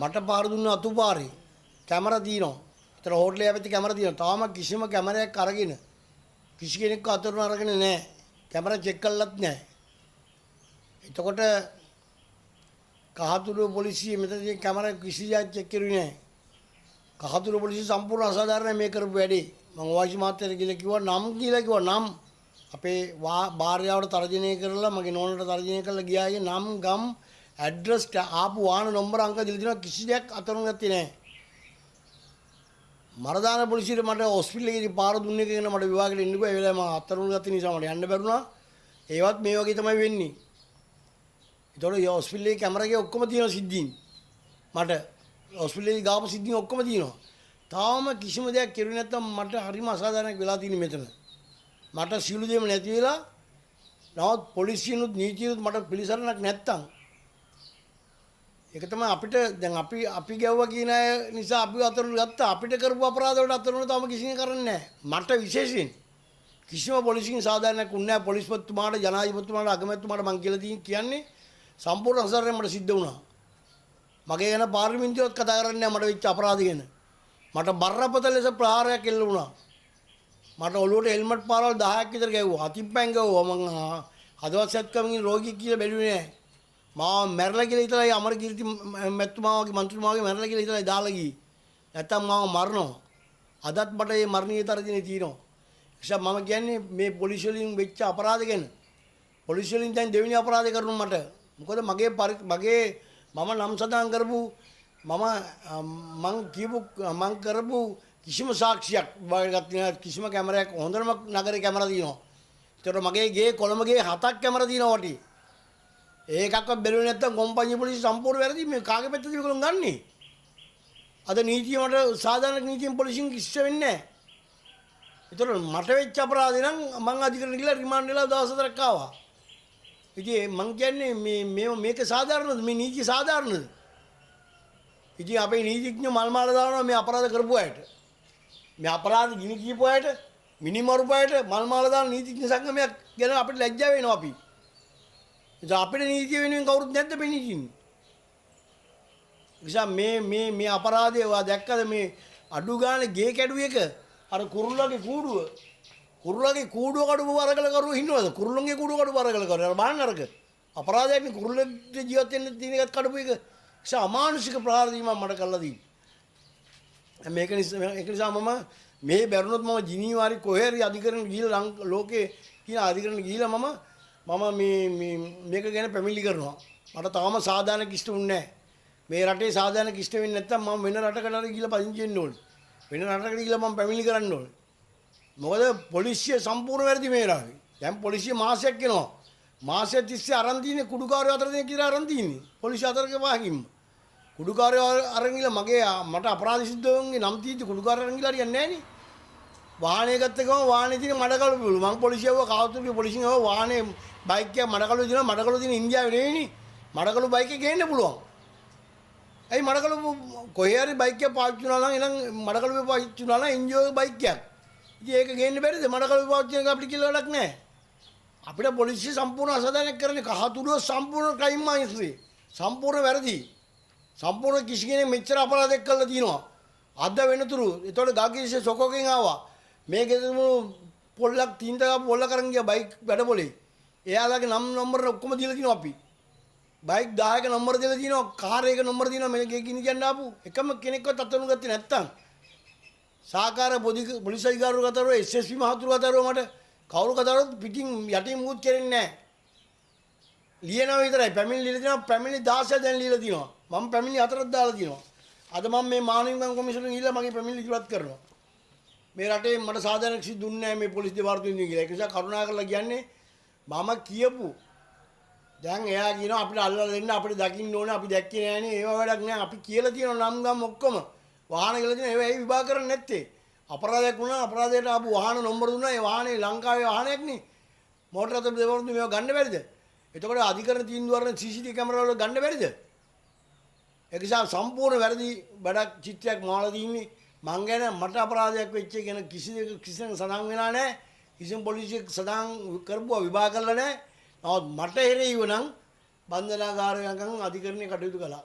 මට පාර දුන්න අතුපාරේ කැමර දිනවා. ඒතර හෝටලේ පැත්තේ කැමර දිනවා. තාම කිසිම කැමරයක් අරගෙන කිසි කෙනෙක්ව අතරුණ අරගෙන නැහැ. කැමර චෙක් කළත් නැහැ. එතකොට කහතුරුව පොලිසිය මෙතනදී කැමර කිසියක් චෙක් කරුවේ නැහැ. කහතුරුව පොලිසිය සම්පූර්ණ අසාධාරණ මේ කරපු වැඩේ. මම වාසි මාත්‍යර කියලා කිව්වා නම් කියලා කිව්වා නම් අපේ භාර්යාවට තර්ජනය කරලා මගේ නෝනට තර්ජනය කරලා ගියාගේ නම් ගම් ඇඩ්‍රස්ට ආපු වාහන නම්බර අංක දීලා තියෙනවා කිසි දෙයක් අතරුණ නැති නෑ. මරදාන පොලිසියට මට හොස්පිටල් එකේදී පාර දුන්න එක ගැන මට විවාහකට ඉන්න ගියා. ඒ වෙලාවේ මම අතරුණ ගත්ත නිසා මට යන්න බැරුණා. ඒවත් මේ වගේ තමයි වෙන්නේ. ඒතකොට ඒ හොස්පිටල් එකේ කැමරාගේ ඔක්කොම තියෙනවා සිද්ධීන්. මට හොස්පිටල් එකේ ගාපු සිද්ධීන් ඔක්කොම තියෙනවා. තාම කිසිම දෙයක් කෙරුවේ නැත්තම් මට හරිම අසාධාරණයක් වෙලා තියෙන මෙතන. මට සියලු දෙයක්ම නැති වෙලා නවත් පොලිසියනුත් නීතියනුත් මට පිළිසරණක් නැත්තම් ඒක තමයි අපිට දැන් අපි අපි ගැව්වා කියන අය නිසා අපි අතරු ගත්තා අපිට කරපු අපරාධවලට අතරුන තම කිසිම කරන්නේ මට විශේෂයෙන් කිසිම පොලිසියෙන් සාධාරණයක් උන්නේ නැහැ පොලිස්පතිතුමාට ජනාධිපතිතුමාට අගමැතිතුමාට මං කියලා තියෙන කියන්නේ සම්පූර්ණ අසරණය මට සිද්ධ වුණා. මගේ ගැන පාර්ලිමේන්තුවත් කතා කරන්නේ මට වෙච්ච අපරාධ ගැන. මට බරපතල ලෙස ප්‍රහාරයක් එල්ල වුණා. මට ඔලුවට හෙල්මට් පාරවල් 10ක් විතර ගැව්වා. අතින් පැංගවුවා මං හදවත් සත්කමින් රෝගී කියලා බැලුවේ නැහැ. මාව මැරලා කියලා හිතලා ඒ අමරකීර්ති මැතිතුමා වගේ මන්ත්‍රීතුමා වගේ මැරලා කියලා හිතලා දාලා ගියේ. නැත්තම් මාව මරනවා. අදත් මට මේ මරණීය තරදිනේ තියෙනවා. නිසා මම කියන්නේ මේ පොලිසිය වලින් වෙච්ච අපරාධ ගැන. පොලිසිය වලින් දැන් දෙවෙනි අපරාධය කරනු මට. මොකද මගේ මගේ මම නම් සදාන් කරපු මම මං කියපු මං කරපු කිසිම සාක්ෂියක් වාගගත් නෑ කිසිම කැමරයක් හොඳම නගරේ කැමරා තියෙනවා. ඒතර මගේ ගේ කොළඹ ගේ හතක් කැමරා තියෙනවා වටේ. ඒකක් බැලුවේ නැත්තම් කොම්පැනි පොලිසිය සම්පූර්ණ වැරදි මේ කාගේ පැත්තද මේගොල්ලෝ ගන්නෙ? අද නීතිය මට සාධාරණ නීතියෙන් පොලිසියෙන් කිස්ස වෙන්නේ නැහැ. ඒතර මට වෙච්ච අපරාධේ නම් මං අධිකරණ ගිහලා රිමාන්ඩ් වෙලා දවස් හතරක් ආවා. ඉතින් මං කියන්නේ මේ මේ මේක සාධාරණද මේ නීතිය සාධාරණද? ඉතින් අපේ නීතිඥ මල් මාල දානවා මේ අපරාධ කරපු අයට. මේ අපරාධ ගිනි කියපු අයට මිනිමරුපයට මල් මාල දාන නීතිඥ සංගමයක් ගැන අපිට ලැජ්ජා වෙනවා අපි. ඉතින් අපිට නීතිය වෙනුවෙන් කවුරුත් නැද්ද පෙනී සිටින්නේ? නිසා මේ මේ මේ අපරාධය ඔයා දැක්කද මේ අඩු ගානේ ගේ කැඩුව එක අර කුරුල්ලගේ කූඩුව කුරුල්ලගේ කූඩුව කඩුව අරගල කරුව ඉන්නවද කුරුල්ලන්ගේ කූඩුව කඩුව අරගල කරුව අර බලන්න අරක අපරාධයක් නේ කුරුල්ලෙක් ජීවත් වෙන්න තියෙන එකත් කඩපු එක නිසා අමානුෂික ප්‍රහාරදීමක් මට කළා දීලා මේක නිසා ඒක නිසා මම මේ බැරුණොත් මම ජිනීවාරි කොහේ හරි අධිකරණ ගිහිල්ලා ලෝකේ කියන අධිකරණ ගිහිල්ලා මම මම මේක ගැන පැමිලි කරනවා. මට තවම සාධාන කිෂ්ටුන් නෑ. මේ රටේ සාධාන කිෂ්ට වෙන්නේ නැත්නම් මම වෙන රටකට ගිහිල්ලා පදිංචි වෙන්න ඕනේ. වෙන රටකට ගිහිල්ලා මම පැමිලි කරන්න ඕනේ. මොකද පොලිසිය සම්පූර්ණ වැරදි මේ රාවේ. දැන් පොලිසිය මාසයක් එනවා. මාසය තිස්සේ අරන් තියෙන්නේ කුඩුකාරයෝ අතර දෙන කියලා අරන් තියෙන්නේ. පොලිසිය අතරක වාගින්ම. කුඩුකාරයෝ අරන් ගිහලා මගේ මට අපරාධ සිද්ධ වෙන්නේ නම් තීජ කුඩුකාරයන් ගිහලා හරියන්නේ නැහැ නේ. වානයකත්තකම වානතින මඩකලු පුළු මං පොලිසියව කවතුරි පොලිසිව වානේ බයිකය මඩකලු දින මඩකලු දින ඉන්දියාවනේනි මඩකලු බයික ගේන්න පුළුවන් ඇයි මඩකලු කොහරි බයික පාච්චුනාලා එනම් මඩකලු පාච්චුනාලා ඉන්ජෝ බයිකයක් ඉතින් ඒක ගේන්න බැරිද මඩකලු පාච්චුන අපිට කියලා වැඩක් නැහැ අපිට පොලිසිය සම්පූර්ණ අසදානයක් කරන්නේ කහතුරුව සම්පූර්ණ ක්‍රයිම් මාංශේ සම්පූර්ණ වැරදි සම්පූර්ණ කිසි කෙනෙක් මෙච්චර අපරාධයක් කළා තියෙනවා අද වෙනතුරු ඒතකොට ගාකිෂේ සොකෝකෙන් ආවා මේ ගෙදරම පොල්ලක් තීන්දක පොල්ල කරන් ගියා බයික් වැඩපොලේ. එයාලගේ නම් නම්බර ඔක්කොම දීලා තිනවා අපි. බයික් 10ක නම්බර දෙලා තිනවා, කාර් එක නම්බර දිනවා මේ ගිනි කියන්න ආපු. එකම කෙනෙක්වත් අතනු ගත්තේ නැත්තම්. සාකාර පොදි පොලිස් අධිකාරු කතරෝ SSP මහතුරු කතරෝ මට කවුරු කතරෝ පිටින් යටින් මුකුත් කරන්නේ නැහැ. ලියනවා විතරයි. පැමිණි ලියලා තිනවා. පැමිණි 16 දැන් ලියලා තිනවා. මම පැමිණි 4ක් දාලා තිනවා. අද මම මේ මානවික කොමිෂන් ගිහිල්ලා මගේ පැමිණි ඉවත් කරනවා. මේ රටේ මට සාධාරණ කිසි දුන්නේ නැහැ මේ පොලිස් දෙපාර්තමේන්තුවෙන් කියලා. ඒ නිසා කරුණාකරලා කියන්නේ මම කියපු දැන් එයා කියනවා අපිට අල්ලලා දෙන්න අපිට දකින්න ඕනේ අපි දැක්කේ නෑනේ ඒව වැඩක් නෑ අපි කියලා තියෙනවා නම් ගම් ඔක්කොම වාහන කියලා දෙනවා ඒව ඇයි විභාග කරන්නේ නැත්තේ අපරාධයක් වුණා අපරාධයට ආපු වාහන නම්බර දුන්නා ඒ වාහනේ ලංකාවේ වාහනයක් නේ මෝටර අතර දෙවරුන් මේව ගන්න බැරිද එතකොට අධිකරණ තීන්දුව අරන CCTV කැමරාවල ගන්න බැරිද ඒ නිසා සම්පූර්ණ වැරදි බඩක් චිත්‍රයක් මාලා දීන්නේ මං ගැන මට අපරාධයක් වෙච්ච ගැන කිසි දෙක කිසිම සඳහන් වෙලා නැහැ. කිසිම පොලිසියක් සඳහන් කරපුවා විභාග කළා නැහැ. නමුත් මට එරෙහිව නම් බන්ධනාගාරයන්ගන් අධිකරණය කටයුතු කළා.